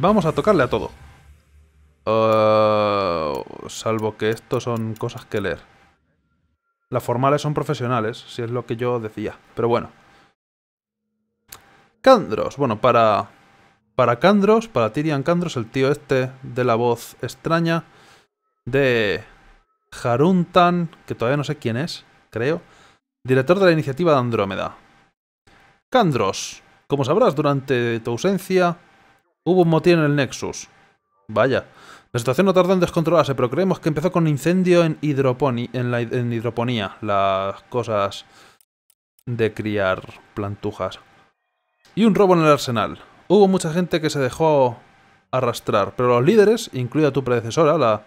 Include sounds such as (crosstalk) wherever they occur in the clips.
Vamos a tocarle a todo. Eh, salvo que esto son cosas que leer. Las formales son profesionales, si es lo que yo decía. Pero bueno. Candros. Bueno, para... Para Candros, para Tirian Candros, el tío este de la voz extraña de Haruntan, que todavía no sé quién es, creo, director de la iniciativa de Andrómeda. Candros, como sabrás, durante tu ausencia Hubo un motín en el Nexus. Vaya. La situación no tardó en descontrolarse, pero creemos que empezó con un incendio en, hidroponía. Las cosas de criar plantujas. Y un robo en el arsenal. Hubo mucha gente que se dejó arrastrar, pero los líderes, incluida tu predecesora, la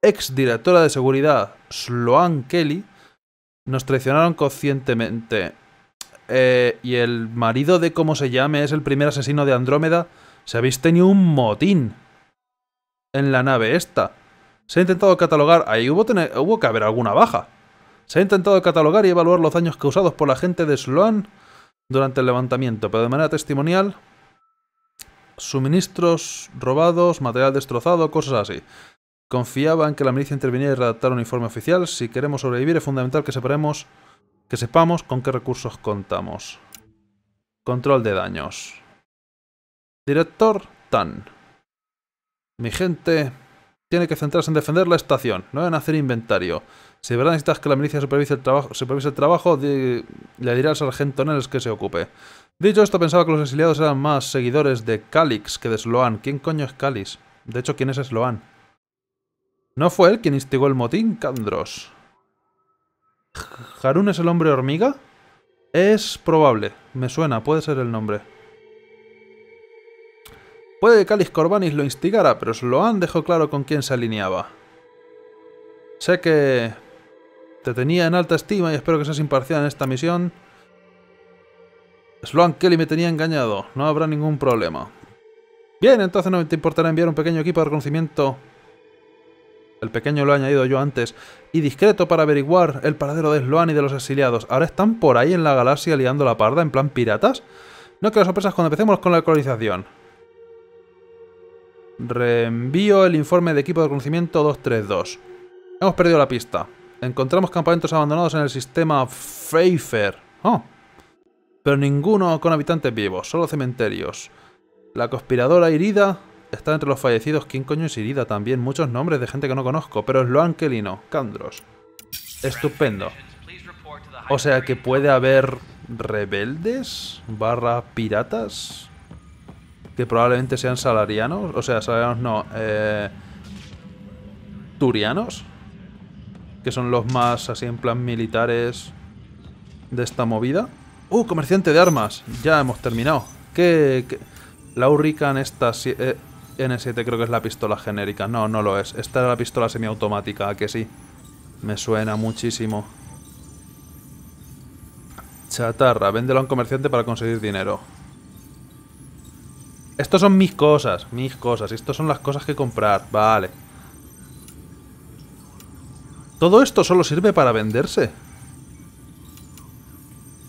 ex directora de seguridad Sloan Kelly, nos traicionaron conscientemente. Eh, y el marido de cómo se llame es el primer asesino de Andrómeda se habéis tenido un motín en la nave esta. Se ha intentado catalogar... Ahí hubo, hubo que haber alguna baja. Se ha intentado catalogar y evaluar los daños causados por la gente de Sloan durante el levantamiento, pero de manera testimonial... Suministros robados, material destrozado, cosas así. Confiaba en que la milicia interviniera y redactara un informe oficial. Si queremos sobrevivir es fundamental que separemos, que sepamos con qué recursos contamos. Control de daños. Director Tan. Mi gente tiene que centrarse en defender la estación, no en hacer inventario. Si de verdad necesitas que la milicia supervise el trabajo, supervise el trabajo le diré al sargento Nels que se ocupe. Dicho esto, pensaba que los exiliados eran más seguidores de Calix que de Sloan. ¿Quién coño es Calix? De hecho, ¿quién es Sloan? ¿No fue él quien instigó el motín, Candros? ¿Harun es el hombre hormiga? Es probable. Me suena, puede ser el nombre. Puede que Calis Corbanis lo instigara, pero Sloan dejó claro con quién se alineaba. Sé que te tenía en alta estima y espero que seas imparcial en esta misión. Sloan Kelly me tenía engañado, no habrá ningún problema. Bien, entonces no te importará enviar un pequeño equipo de reconocimiento. El pequeño lo he añadido yo antes. Y discreto para averiguar el paradero de Sloan y de los exiliados. ¿Ahora están por ahí en la galaxia liando la parda en plan piratas? No que sorpresas cuando empecemos con la colonización. Reenvío el informe de equipo de conocimiento 232. Hemos perdido la pista. Encontramos campamentos abandonados en el sistema Pfeiffer. Oh. Pero ninguno con habitantes vivos, solo cementerios. La conspiradora herida está entre los fallecidos. ¿Quién coño es Irida también? Muchos nombres de gente que no conozco, pero es Loan angelino, Candros. Estupendo. O sea que puede haber rebeldes barra piratas que probablemente sean salarianos, o sea, salarianos no, eh, turianos, que son los más así en plan militares de esta movida. ¡Uh, comerciante de armas! Ya hemos terminado. ¿Qué...? La Hurricane esta eh, N7 creo que es la pistola genérica. No, no lo es. Esta era la pistola semiautomática, que sí? Me suena muchísimo. Chatarra, véndela a un comerciante para conseguir dinero. Estos son mis cosas, mis cosas. Y Estas son las cosas que comprar, vale. Todo esto solo sirve para venderse.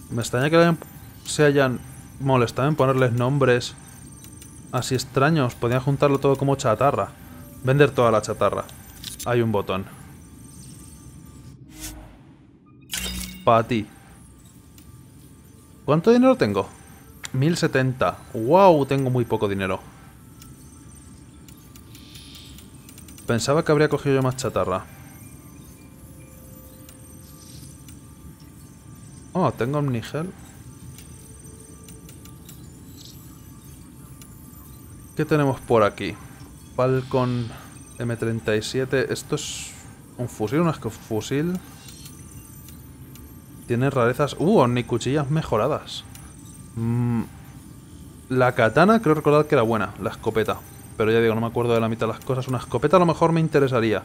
Me extraña que se hayan molestado en ponerles nombres así extraños. Podían juntarlo todo como chatarra. Vender toda la chatarra. Hay un botón. Para ti. ¿Cuánto dinero tengo? 1070. ¡Wow! Tengo muy poco dinero. Pensaba que habría cogido yo más chatarra. Oh, tengo un ¿Qué tenemos por aquí? Falcon M37. Esto es un fusil, un fusil. Tiene rarezas... ¡Uh! Ni cuchillas mejoradas. Mm, la katana creo recordar que era buena, la escopeta. Pero ya digo, no me acuerdo de la mitad de las cosas. Una escopeta a lo mejor me interesaría.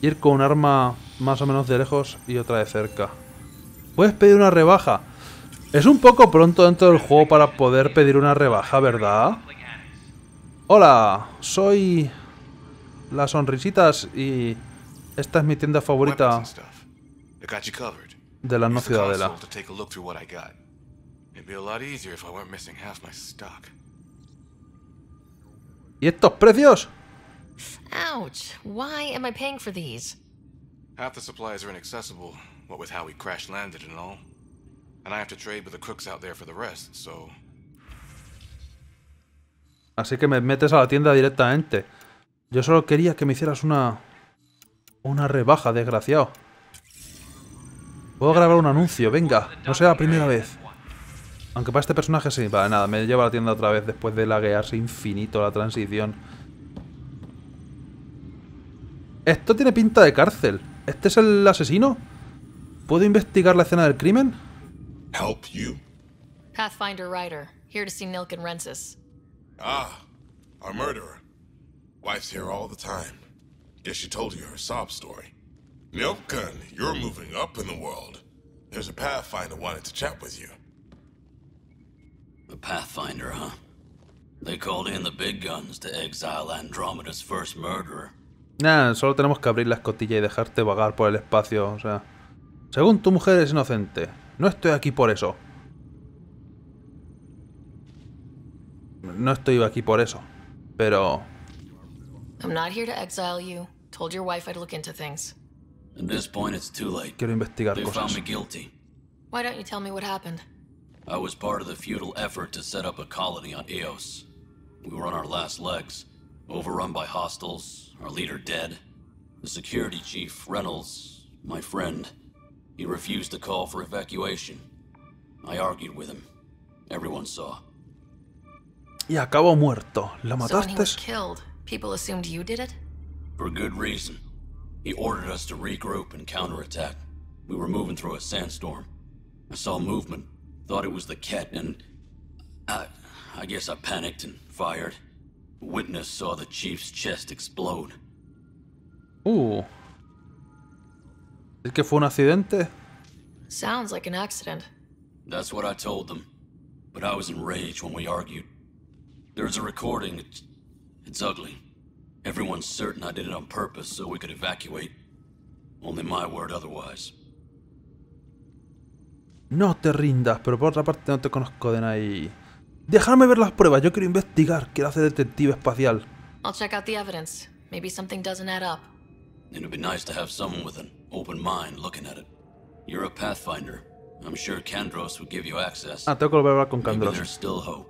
Ir con un arma más o menos de lejos y otra de cerca. ¿Puedes pedir una rebaja? Es un poco pronto dentro del juego para poder pedir una rebaja, ¿verdad? Hola, soy... Las sonrisitas y... Esta es mi tienda favorita de la no ciudadela. ¿Y estos precios? Ouch! Why am I paying for these? Half the supplies are inaccessible, what with how we crash landed and all. And I have to trade with the crooks out there for the rest, so. Así que me metes a la tienda directamente. Yo solo quería que me hicieras una. Una rebaja, desgraciado. Puedo grabar un anuncio, venga, no sea la primera vez. Aunque para este personaje sí, Vale, nada, me lleva a la tienda otra vez después de laguearse infinito la transición. Esto tiene pinta de cárcel. ¿Este es el asesino? ¿Puedo investigar la escena del crimen? Help you. Pathfinder Rider. here to see Nilk and Rensis. Ah, our murderer. Wife's here all the time. Guess she told you her sob story. Nilkun, you're moving up in the world. There's a Pathfinder wanted to chat with you. Pathfinder, huh? They called in the big guns to exile Andromeda's first murderer. Nah, solo tenemos que abrir la escotilla y dejarte vagar por el espacio, o sea... Según tu mujer es inocente. No estoy aquí por eso. No estoy aquí por eso. Pero... I'm not here to exile you. Told your wife I'd look into things. At this point it's too late. Quiero investigar They cosas. Found me guilty. Why don't you tell me what happened? I was part of the futile effort to set up a colony on Eos. We were on our last legs, overrun by hostiles, our leader dead. The security chief, Reynolds, my friend, he refused to call for evacuation. I argued with him. Everyone saw. Y acabo muerto. ¿La mataste? So when he was killed, people assumed you did it? For good reason. He ordered us to regroup and counterattack. We were moving through a sandstorm. I saw movement Thought it was the cat, and I, I guess I panicked and fired. Witness saw the chief's chest explode. Ooh. ¿Es que fue un accidente? Sounds like an accident. That's what I told them. But I was enraged when we argued. There's a recording. It's, it's ugly. Everyone's certain I did it on purpose so we could evacuate. Only my word otherwise. No te rindas, pero por otra parte no te conozco de nadie. Déjame ver las pruebas, yo quiero investigar. Quiero hacer detective espacial. I'll check out the evidence. Maybe something doesn't add up. It would be nice to have someone with an open mind looking at it. You're a pathfinder. I'm sure Kandros would give you access. Ah, tengo que volver con Kandros. still hope.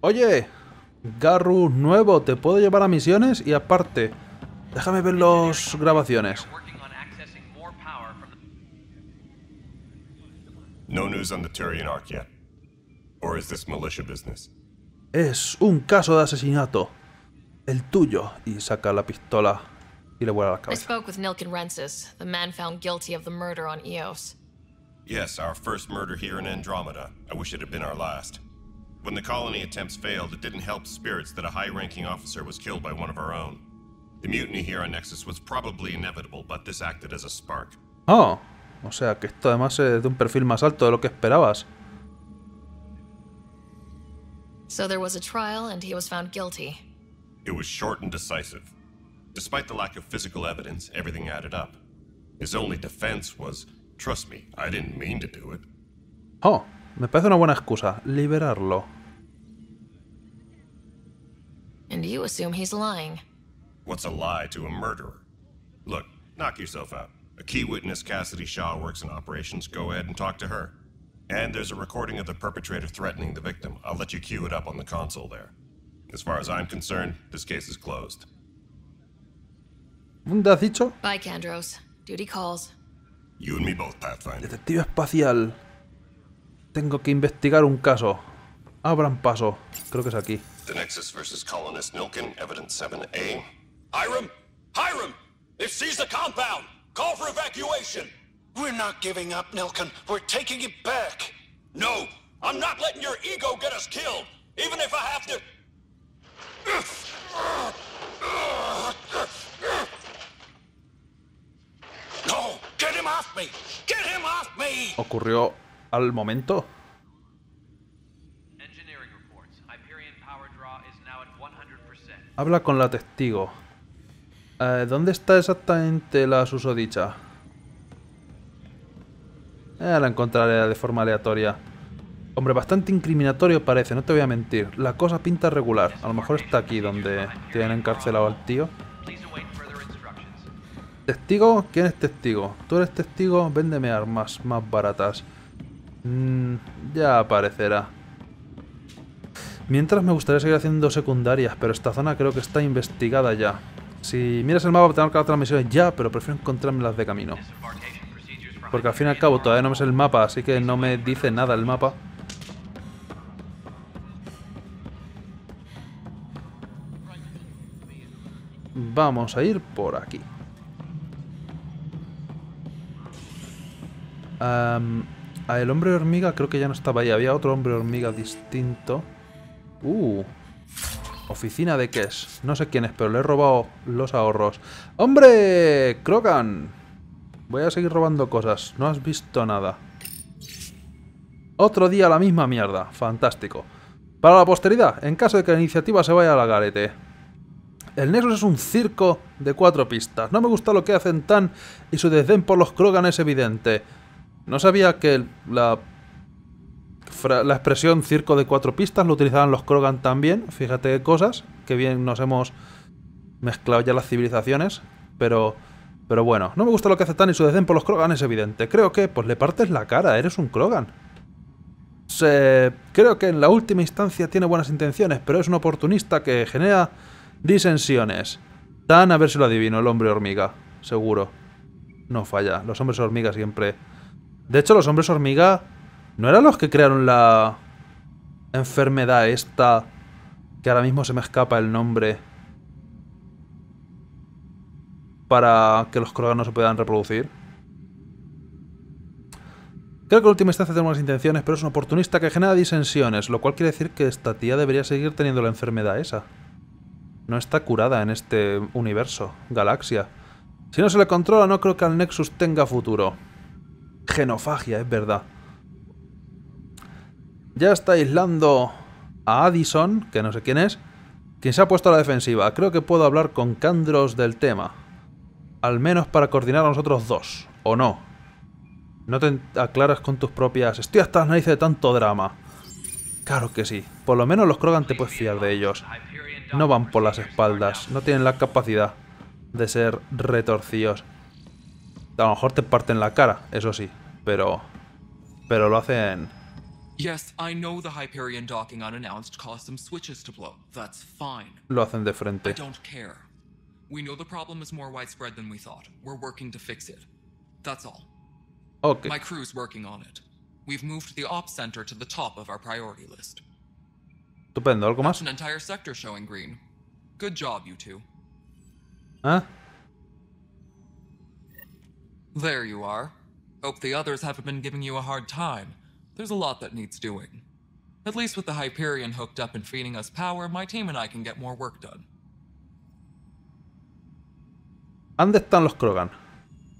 Oye, Garru nuevo, te puedo llevar a misiones y aparte, déjame ver los grabaciones. No news on the Turian arc yet. Or is this militia business? Es un caso de asesinato. El tuyo. Y saca la pistola y le vuela la cabeza. I spoke with Nilkin Rensis, the man found guilty of the murder on Eos. Yes, our first murder here in Andromeda. I wish it had been our last. When the colony attempts failed, it didn't help spirits that a high-ranking officer was killed by one of our own. The mutiny here on Nexus was probably inevitable, but this acted as a spark. Oh. O sea, que esto además es de un perfil más alto de lo que esperabas. So there was a trial and he was found guilty. It was short and decisive. Despite the lack of physical evidence, everything added up. His only defense was, trust me, I didn't mean to do it. Oh, me parece una buena excusa, liberarlo. And you assume he's lying. What's a lie to a murderer? Look, knock yourself out. A key witness, Cassidy Shaw, works in operations. Go ahead and talk to her. And there's a recording of the perpetrator threatening the victim. I'll let you cue it up on the console there. As far as I'm concerned, this case is closed. Bye, Candros. Duty calls. You and me both, Pathfinder. Detective espacial. Tengo que investigar un caso. Abran paso. Creo que es aquí. The Nexus versus Colonist Nilkin, Evidence 7A. Hiram! Hiram! They've seized the compound! Call for evacuation! We're not giving up, Nilkan. We're taking it back. No! I'm not letting your ego get us killed! Even if I have to... No! Get him off me! Get him off me! Ocurrió al momento. Habla con la testigo. Eh, ¿Dónde está exactamente la susodicha? Eh, la encontraré de forma aleatoria. Hombre, bastante incriminatorio parece, no te voy a mentir. La cosa pinta regular. A lo mejor está aquí donde tienen encarcelado al tío. ¿Testigo? ¿Quién es testigo? ¿Tú eres testigo? Véndeme armas más baratas. Mm, ya aparecerá. Mientras me gustaría seguir haciendo secundarias, pero esta zona creo que está investigada ya. Si miras el mapa, tengo que otras misiones ya, pero prefiero las de camino. Porque al fin y al cabo todavía no me el mapa, así que no me dice nada el mapa. Vamos a ir por aquí. el hombre hormiga creo que ya no estaba ahí. Había otro hombre hormiga distinto. Uh, ¿Oficina de qué No sé quién es, pero le he robado los ahorros. ¡Hombre! Crogan. Voy a seguir robando cosas. No has visto nada. Otro día la misma mierda. Fantástico. Para la posteridad, en caso de que la iniciativa se vaya a la garete. El Nexus es un circo de cuatro pistas. No me gusta lo que hacen Tan y su desdén por los Crogan es evidente. No sabía que la la expresión circo de cuatro pistas lo utilizaban los Krogan también. Fíjate qué cosas, que bien nos hemos mezclado ya las civilizaciones, pero... Pero bueno, no me gusta lo que hace Tan y su decen por los Krogan es evidente. Creo que, pues le partes la cara, eres un Krogan. Creo que en la última instancia tiene buenas intenciones, pero es un oportunista que genera disensiones. Tan, a ver si lo adivino, el hombre hormiga, seguro. No falla, los hombres hormiga siempre... De hecho, los hombres hormiga ¿No eran los que crearon la enfermedad esta? Que ahora mismo se me escapa el nombre. Para que los croganos se puedan reproducir. Creo que en última instancia tengo intenciones, pero es un oportunista que genera disensiones, lo cual quiere decir que esta tía debería seguir teniendo la enfermedad esa. No está curada en este universo, galaxia. Si no se le controla, no creo que al Nexus tenga futuro. Genofagia, es verdad. Ya está aislando a Addison, que no sé quién es, quien se ha puesto a la defensiva. Creo que puedo hablar con Candros del tema. Al menos para coordinar a nosotros dos, ¿o no? No te aclaras con tus propias... Estoy hasta las narices de tanto drama. Claro que sí. Por lo menos los Krogan te puedes fiar de ellos. No van por las espaldas. No tienen la capacidad de ser retorcidos. A lo mejor te parten la cara, eso sí. Pero... Pero lo hacen Yes, I know the Hyperion docking unannounced caused some switches to blow. That's fine. Lo hacen de frente. I don't care. We know the problem is more widespread than we thought. We're working to fix it. That's all. Okay. My crew's working on it. We've moved the ops center to the top of our priority list. Estupendo, ¿algo más? That's an entire sector showing green. Good job, you two. Huh? ¿Ah? There you are. Hope the others haven't been giving you a hard time. There's a lot that needs doing. At least with the Hyperion hooked up and feeding us power, my team and I can get more work done. ¿Dónde están los Krogan?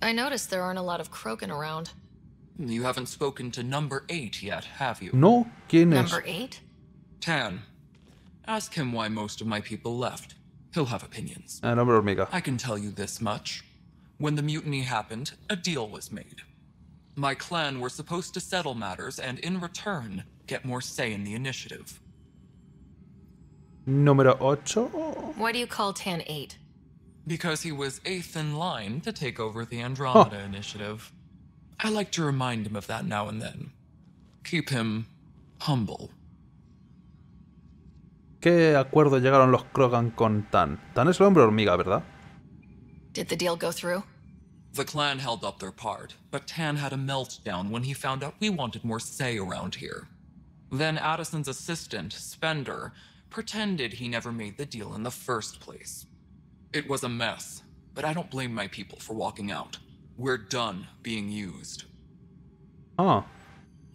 I noticed there aren't a lot of Krogan around. You haven't spoken to number eight yet, have you? No, ¿quién es? Number eight? Tan. Ask him why most of my people left. He'll have opinions. Ah, number Omega. I can tell you this much. When the mutiny happened, a deal was made. My clan were supposed to settle matters and, in return, get more say in the initiative. Número 8. Why do you call Tan 8? Because he was eighth in line to take over the Andromeda initiative. I like to remind him of that now and then. Keep him humble. ¿Qué acuerdo llegaron los Krogan con Tan? Tan es el hombre hormiga, ¿verdad? Did the deal go through? The clan held up their part, but Tan had a meltdown when he found out we wanted more say around here. Then Addison's assistant, Spender, pretended he never made the deal in the first place. It was a mess, but I don't blame my people for walking out. We're done being used. Ah,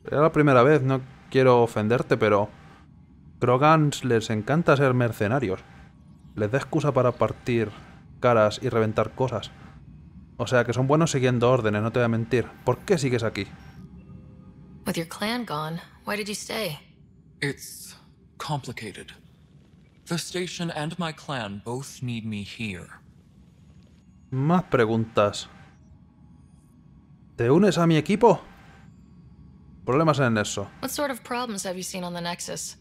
era la primera vez, no quiero ofenderte, pero Krogans les encanta ser mercenarios. Les da excusa para partir caras y reventar cosas. O sea que son buenos siguiendo órdenes, no te voy a mentir. ¿Por qué sigues aquí? With your clan gone, why did you stay? It's complicated. The station and my clan both need me here. Más preguntas. ¿Te unes a mi equipo? Problemas en eso. What sort of problems have you seen on the Nexus?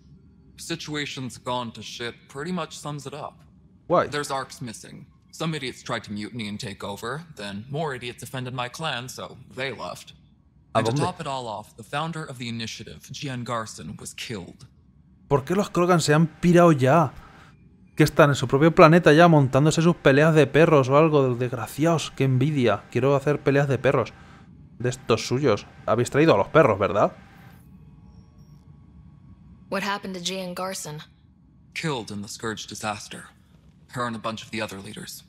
Situation's gone to shit pretty much sums it up. Why? There's arcs missing. Some idiots tried to mutiny and take over, then more idiots offended my clan, so they left. And to top it all off, the founder of the initiative, Gian Garson, was killed. ¿Por qué los Krogan se han pirado ya? Que están en su propio planeta ya montándose sus peleas de perros o algo, desgraciados, qué envidia. Quiero hacer peleas de perros. De estos suyos. Habéis traído a los perros, ¿verdad? What happened to Gian Garson? Killed in the Scourge disaster. Her and a bunch of the other leaders.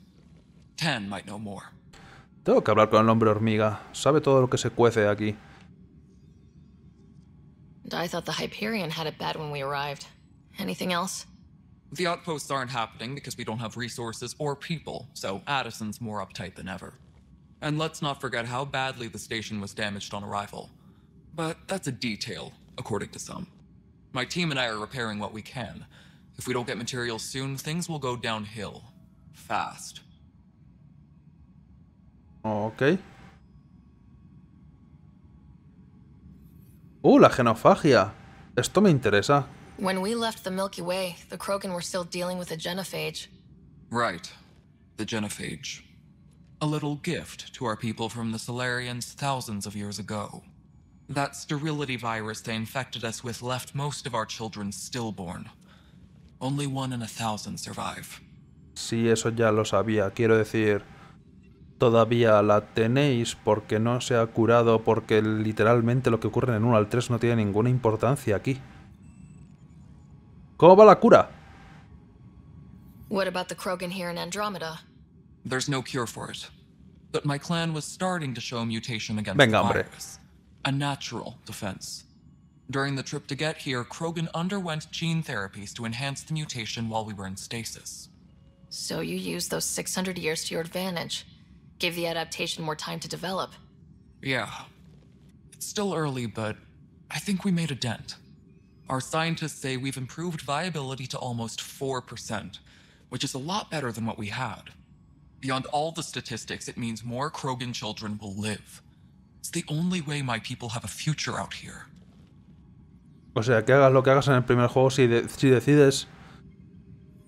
Ten might know more. Tengo que hablar con el hombre hormiga. Sabe todo lo que se cuece aquí. I thought the Hyperion had it bad when we arrived. Anything else? The outposts aren't happening because we don't have resources or people, so Addison's more uptight than ever. And let's not forget how badly the station was damaged on arrival. But that's a detail, according to some. My team and I are repairing what we can, if we don't get materials soon, things will go downhill. Fast. Ok. Uh, la genofagia. Esto me interesa. When we left the Milky Way, the Krogan were still dealing with the genophage. Right. The genophage. A little gift to our people from the Solarians thousands of years ago. That sterility virus they infected us with left most of our children stillborn. Only one in a thousand survive. Sí, eso ya lo sabía. Quiero decir, todavía la tenéis porque no se ha curado, porque literalmente lo que ocurre en uno 1 al 3 no tiene ninguna importancia aquí. ¿Cómo va la cura? What about the Krogan here in Andromeda? There's no cure for it. But my clan was starting to show mutation against the virus. A natural defense. During the trip to get here, Krogan underwent gene therapies to enhance the mutation while we were in stasis. So you used those 600 years to your advantage. gave the adaptation more time to develop. Yeah. It's still early, but I think we made a dent. Our scientists say we've improved viability to almost 4%, which is a lot better than what we had. Beyond all the statistics, it means more Krogan children will live. It's the only way my people have a future out here. O sea, que hagas lo que hagas en el primer juego si, decides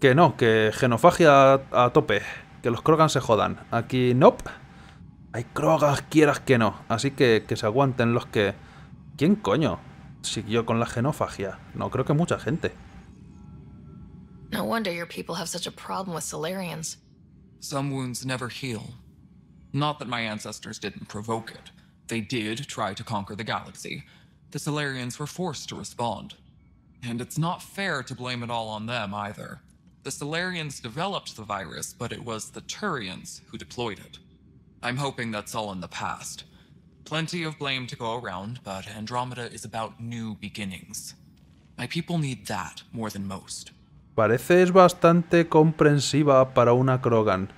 que no, que genofagia a, tope, que los Krogan se jodan. Aquí, nope. Hay Krogan, quieras que no. Así que que se aguanten los que... ¿Quién coño siguió con la genofagia? No, creo que mucha gente. No wonder your people have such a problem with Solarians. Some wounds never heal. Not that my ancestors didn't provoke it. They did try to conquer the galaxy, the Solarians were forced to respond. And it's not fair to blame it all on them either. The Solarians developed the virus, but it was the Turians who deployed it. I'm hoping that's all in the past. Plenty of blame to go around, but Andromeda is about new beginnings. My people need that more than most. Pareces bastante comprensiva para una Krogan.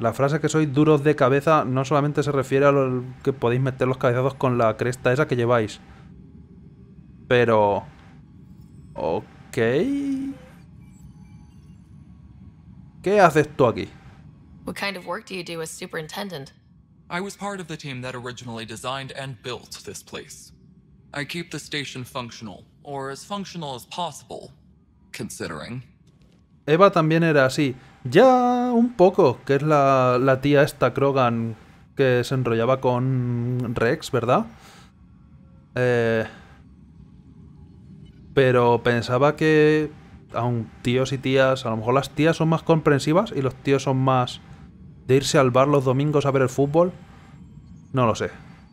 La frase que sois duros de cabeza no solamente se refiere a lo que podéis meter los cabezazos con la cresta esa que lleváis. Pero... Ok... ¿Qué haces tú aquí? What kind of work do you do as superintendent? I was part of the team that originally designed and built this place. I keep the station functional, or as functional as possible, considering. Eva también era así. Ya un poco, que es la, la tía esta Krogan que se enrollaba con Rex, ¿verdad? Eh, pero pensaba que aun tíos y tías, a lo mejor las tías son más comprensivas y los tíos son más de irse al bar los domingos a ver el fútbol. No lo sé.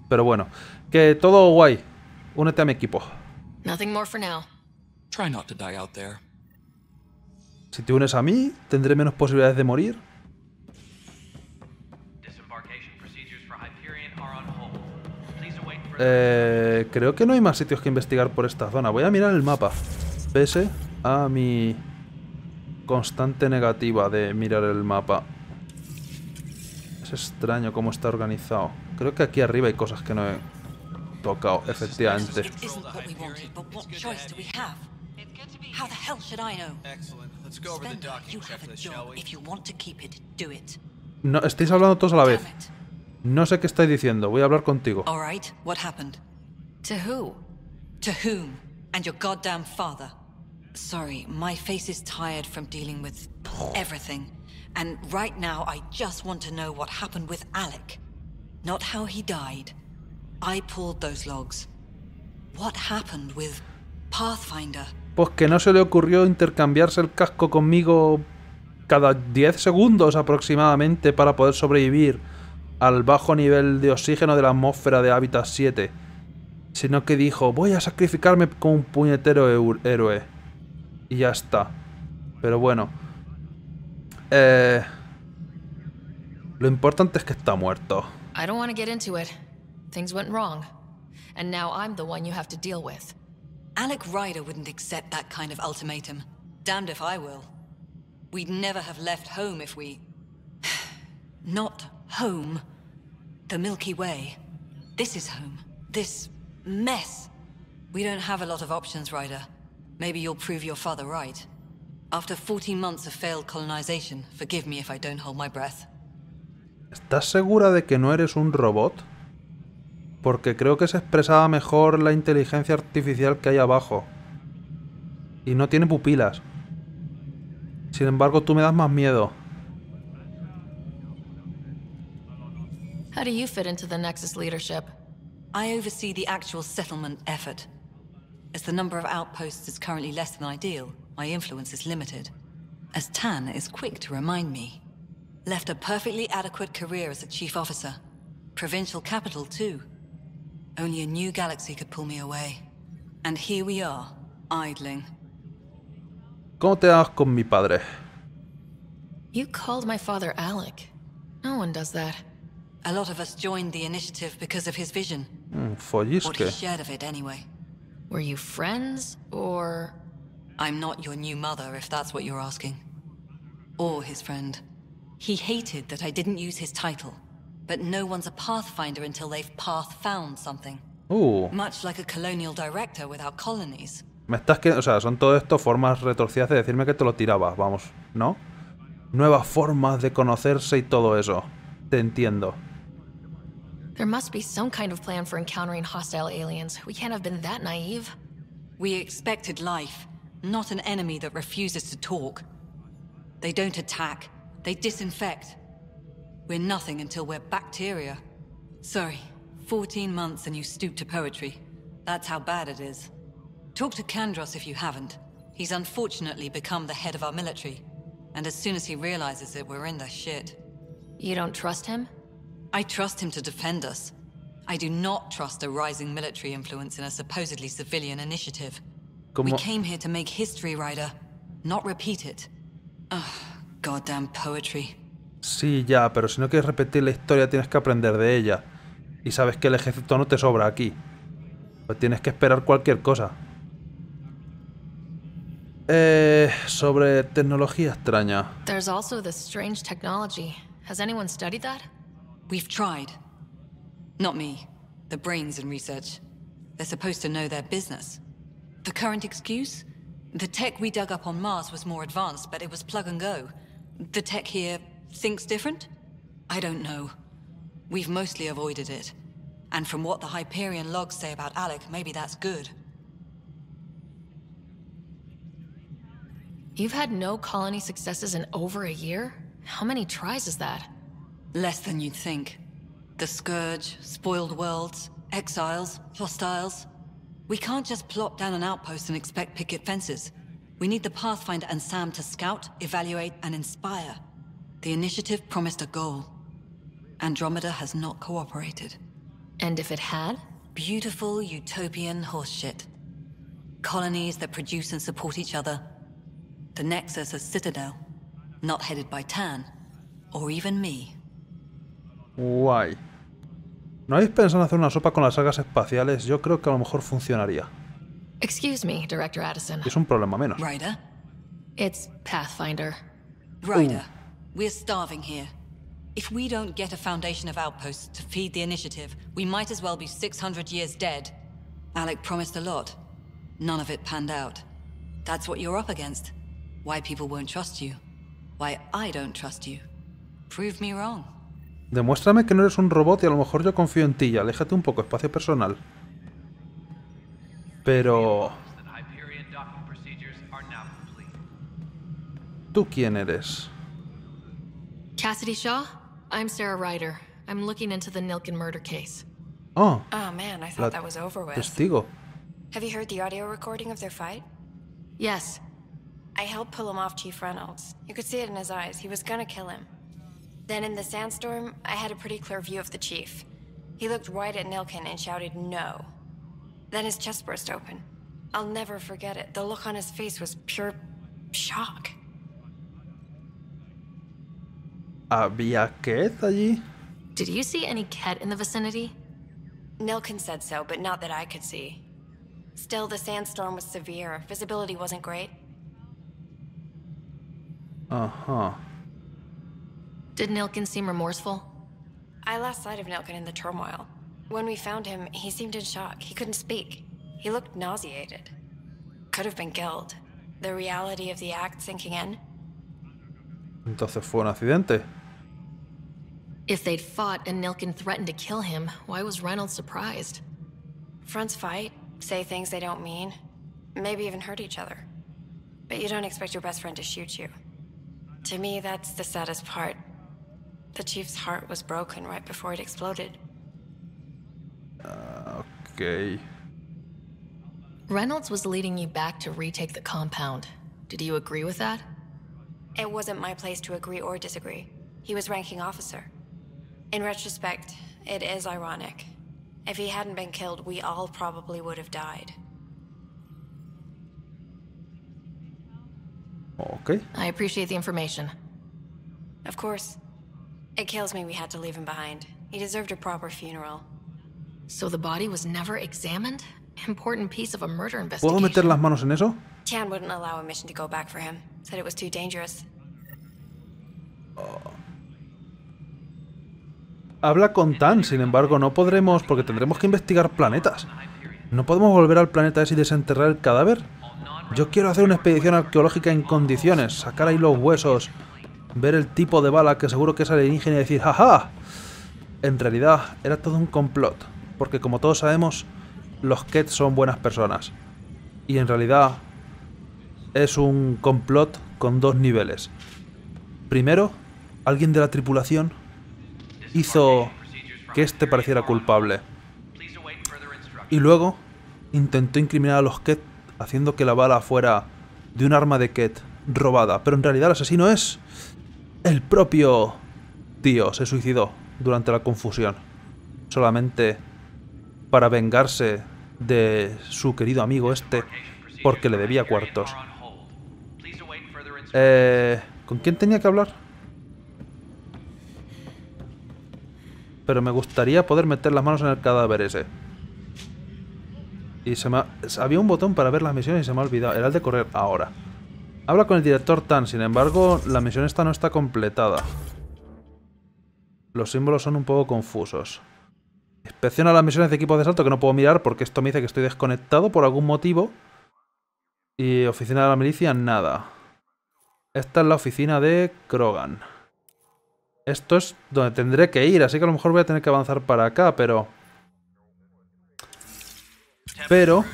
Pero bueno, que todo guay. Únete a mi equipo. Nothing more for now. Try not to die out si te unes a mí, tendré menos posibilidades de morir. Eh, creo que no hay más sitios que investigar por esta zona. Voy a mirar el mapa. Pese a mi constante negativa de mirar el mapa. Es extraño cómo está organizado. Creo que aquí arriba hay cosas que no he tocado, efectivamente. Let's go over the docking checklist, shall we? If you want to keep it, do it. No, estáis hablando todos a la vez. No sé qué estáis diciendo. Voy a hablar contigo. All right. What happened? To who? To whom? And your goddamn father. Sorry, my face is tired from dealing with everything. And right now, I just want to know what happened with Alec. Not how he died. I pulled those logs. What happened with Pathfinder? pues que no se le ocurrió intercambiarse el casco conmigo cada 10 segundos aproximadamente para poder sobrevivir al bajo nivel de oxígeno de la atmósfera de Hábitat 7, sino que dijo, voy a sacrificarme con un puñetero héroe. Y ya está. Pero bueno. Eh, lo importante es que está muerto. I don't want to get into it. Things went wrong. And now I'm the one you have to deal Alec Ryder wouldn't accept that kind of ultimatum. Damned if I will. We'd never have left home if we... (sighs) Not home. The Milky Way. This is home. This mess. We don't have a lot of options, Ryder. Maybe you'll prove your father right. After 14 months of failed colonization, forgive me if I don't hold my breath. ¿Estás segura de que no eres un robot? porque creo que se expresaba mejor la inteligencia artificial que hay abajo. Y no tiene pupilas. Sin embargo, tú me das más miedo. How do you fit into the Nexus leadership? I oversee the actual settlement effort. As the number of outposts is currently less than ideal, my influence is limited. As Tan is quick to remind me, left a perfectly adequate career as a chief officer. Provincial capital, too. Only a new galaxy could pull me away. And here we are, idling. ¿Cómo te vas con mi padre? You called my father Alec. No one does that. A lot of us joined the initiative because of his vision. Mm, what he shared of it, anyway. Were you friends, or...? I'm not your new mother, if that's what you're asking. Or his friend. He hated that I didn't use his title. But no one's a pathfinder until they've path found something. Ooh. Much like a colonial director without colonies. Me estás que, o sea, son todo esto formas retorcidas de decirme que te lo tirabas, vamos, ¿no? Nuevas formas de conocerse y todo eso. Te entiendo. There must be some kind of plan for encountering hostile aliens. We can't have been that naive. We expected life, not an enemy that refuses to talk. They don't attack, they disinfect. We're nothing until we're bacteria. Sorry, 14 months and you stoop to poetry. That's how bad it is. Talk to Kandros if you haven't. He's unfortunately become the head of our military. And as soon as he realizes it, we're in the shit. You don't trust him? I trust him to defend us. I do not trust a rising military influence in a supposedly civilian initiative. We came here to make history, Ryder, not repeat it. Ugh, goddamn poetry. Sí, ya, pero si no quieres repetir la historia tienes que aprender de ella. Y sabes que el ejército no te sobra aquí. Pues tienes que esperar cualquier cosa. Eh, sobre tecnología extraña. There's also this strange technology. Has anyone studied that? We've tried. Not me. The brains in research. They're supposed to know their business. The current excuse? The tech we dug up on Mars was more advanced, but it was plug and go. The tech here thinks different? I don't know. We've mostly avoided it. And from what the Hyperion logs say about Alec, maybe that's good. You've had no colony successes in over a year? How many tries is that? Less than you'd think. The Scourge, Spoiled Worlds, Exiles, Hostiles. We can't just plop down an outpost and expect picket fences. We need the Pathfinder and Sam to scout, evaluate, and inspire. The initiative promised a goal. Andromeda has not cooperated. And if it had? Beautiful utopian horseshit. Colonies that produce and support each other. The Nexus as citadel, not headed by Tan, or even me. Why? ¿No habéis pensado en hacer una sopa con las sagas espaciales? Yo creo que a lo mejor funcionaría. Excuse me, Director Addison. Es un problema menos. Ryder? It's Pathfinder. Ryder. Uh. We're starving here. If we don't get a foundation of outposts to feed the initiative, we might as well be 600 years dead. Alec promised a lot. None of it panned out. That's what you're up against. Why people won't trust you. Why I don't trust you. Prove me wrong. Demuéstrame que no eres un robot y a lo mejor yo confío en ti. Aléjate un poco, espacio personal. Pero... ¿Tú quién eres? Cassidy Shaw? I'm Sarah Ryder. I'm looking into the Nilkin murder case. Oh. Oh man, I thought that was over with. Testigo. Have you heard the audio recording of their fight? Yes. I helped pull him off Chief Reynolds. You could see it in his eyes. He was gonna kill him. Then in the sandstorm, I had a pretty clear view of the chief. He looked right at Nilkin and shouted no. Then his chest burst open. I'll never forget it. The look on his face was pure shock. ¿Había Ket allí? Did you see any Ket in the vicinity? Nilkin said so, but not that I could see. Still, the sandstorm was severe. Visibility wasn't great. Uh-huh. Did Nilkin seem remorseful? I lost sight of Nilkin in the turmoil. When we found him, he seemed in shock. He couldn't speak. He looked nauseated. Could have been killed. The reality of the act sinking in. Entonces fue un accidente. If they'd fought and Nilkin threatened to kill him, why was Reynolds surprised? Fronts fight, say things they don't mean, maybe even hurt each other. But you don't expect your best friend to shoot you. To me, that's the saddest part. The chief's heart was broken right before it exploded. Uh, okay. Reynolds was leading you back to retake the compound. Did you agree with that? It wasn't my place to agree or disagree. He was ranking officer. In retrospect, it is ironic. If he hadn't been killed, we all probably would have died. Okay. I appreciate the information. Of course. It kills me we had to leave him behind. He deserved a proper funeral. So the body was never examined? Important piece of a murder investigation. ¿Puedo meter las manos en eso? Chan wouldn't allow a mission to go back for him. Said it was too dangerous. Oh. habla con Tan, sin embargo no podremos porque tendremos que investigar planetas. ¿No podemos volver al planeta ese y desenterrar el cadáver? Yo quiero hacer una expedición arqueológica en condiciones, sacar ahí los huesos, ver el tipo de bala que seguro que es alienígena y decir ¡jaja! En realidad era todo un complot, porque como todos sabemos, los Kets son buenas personas. Y en realidad es un complot con dos niveles. Primero, alguien de la tripulación hizo que éste pareciera culpable. Y luego intentó incriminar a los Ket haciendo que la bala fuera de un arma de Ket robada, pero en realidad el asesino es el propio tío, se suicidó durante la confusión, solamente para vengarse de su querido amigo este porque le debía cuartos. Eh, ¿Con quién tenía que hablar? pero me gustaría poder meter las manos en el cadáver ese. Y se me Había un botón para ver las misiones y se me ha olvidado. Era el de correr ahora. Habla con el director Tan, sin embargo, la misión esta no está completada. Los símbolos son un poco confusos. Inspecciona las misiones de equipo de salto que no puedo mirar porque esto me dice que estoy desconectado por algún motivo. Y oficina de la milicia, nada. Esta es la oficina de Krogan. Esto es donde tendré que ir, así que a lo mejor voy a tener que avanzar para acá, pero... Pero...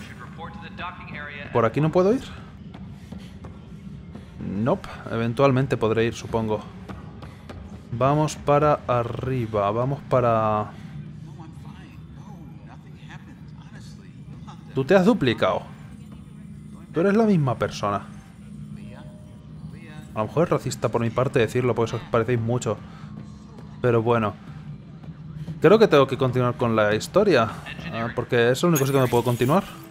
¿Por aquí no puedo ir? Nope, eventualmente podré ir, supongo. Vamos para arriba, vamos para... Tú te has duplicado. Tú eres la misma persona. A lo mejor es racista por mi parte decirlo, porque os parecéis mucho. Pero bueno. Creo que tengo que continuar con la historia. Ah, porque es lo único que me puedo continuar.